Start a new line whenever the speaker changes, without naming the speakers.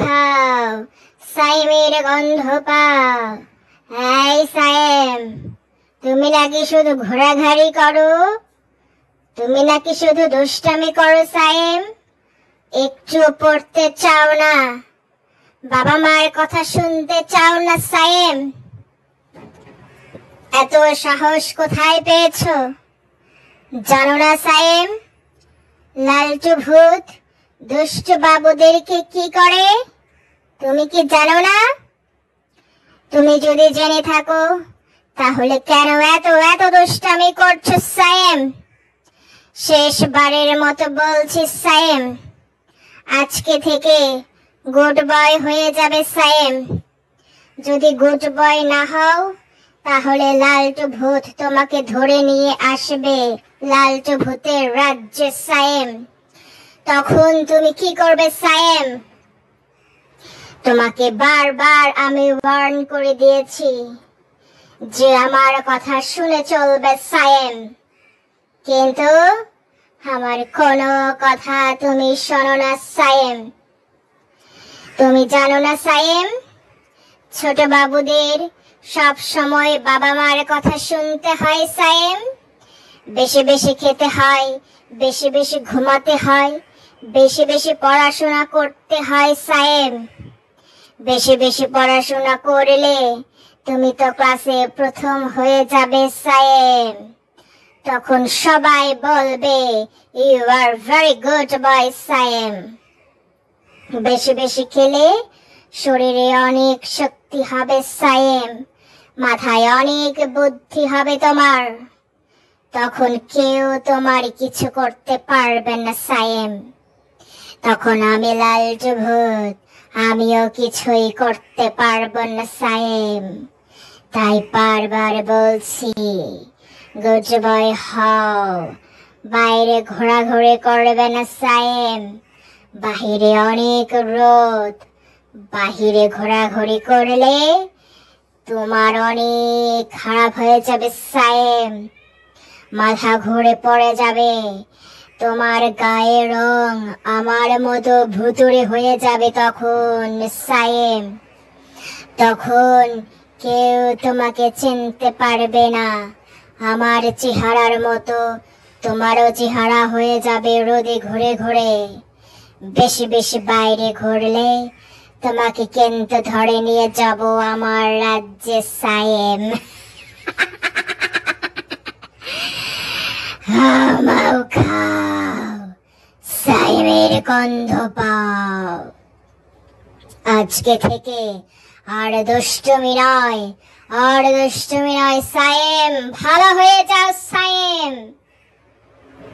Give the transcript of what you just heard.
খাও সাইমের গন্ধ পাও এই সাইম তুমি নাকি শুধু ঘোরাঘাড়ি করো তুমি নাকি শুধু দুষ্টামি করো সাইম একটু পড়তে চাও না বাবা মায়ের কথা শুনতে চাও না সাইম এত সাহস কোথায় পেয়েছো জানো না সাইম লালচু ভূত দুষ্ট বাবুদেরকে কি করে তুমি কি জানো না তুমি যদি জেনে থাকো তাহলে কেন এত এত দুষ্টামি করছো সায়েম শেষবারের মতো বলছি সায়েম আজকে থেকে গুড বয় হয়ে যাবে সায়েম যদি গুড বয় না হও তাহলে লালটু ভূত তোমাকে ধরে নিয়ে আসবে লালটু ভূতের রাজ্যে সায়েম তখন তুমি কি করবে সায়েম তোমাকে বারবার আমি ওয়ার্ন করে দিয়েছি যে আমার কথা শুনে চলবে সায়েম কিন্তু আমার কোন কথা তুমি শোনো না সায়েম তুমি জানো না সায়েম ছোট বাবুদের সব সময় বাবা মার কথা শুনতে হয় সায়েম বেশি বেশি খেতে হয় বেশি বেশি ঘুমাতে হয় বেশি বেশি পড়াশোনা করতে হয় সায়েম বেশি বেশি পড়াশোনা করলে তুমি তো ক্লাসে প্রথম হয়ে যাবে সায়েম তখন সবাই বলবে you are very good boy Sayem বেশি বেশি খেলে শরীরে অনেক শক্তি হবে সায়েম মাথায় অনেক বুদ্ধি হবে তোমার তখন কেউ তোমার কিছু করতে পারবে না সায়েম তখন আমি লালচু ভূত আমিও কিছুই করতে পারব না সায়েম তাই বারবার বলছি গুজবয় হও বাইরে ঘোরাঘুরি করবে না সায়েম বাহিরে অনেক রোদ বাহিরে ঘোরাঘুরি করলে তোমার অনেক খারাপ হয়ে যাবে সায়েম মাথা ঘুরে পড়ে যাবে তোমার গায়ে রং আমার মতো ভুতুরে হয়ে যাবে তখন সায়েম তখন কেউ তোমাকে চিনতে পারবে না আমার চেহারার মতো তোমারও চেহারা হয়ে যাবে রোদে ঘুরে ঘুরে বেশি বেশি বাইরে ঘুরলে তোমাকে কিন্তু ধরে নিয়ে যাব আমার রাজ্যে সায়েম my God. গন্ধ পাও আজকে থেকে আর দুষ্টমী নয় আর দুষ্টুমি নয় সায়েম ভালো হয়ে যাও সায়েম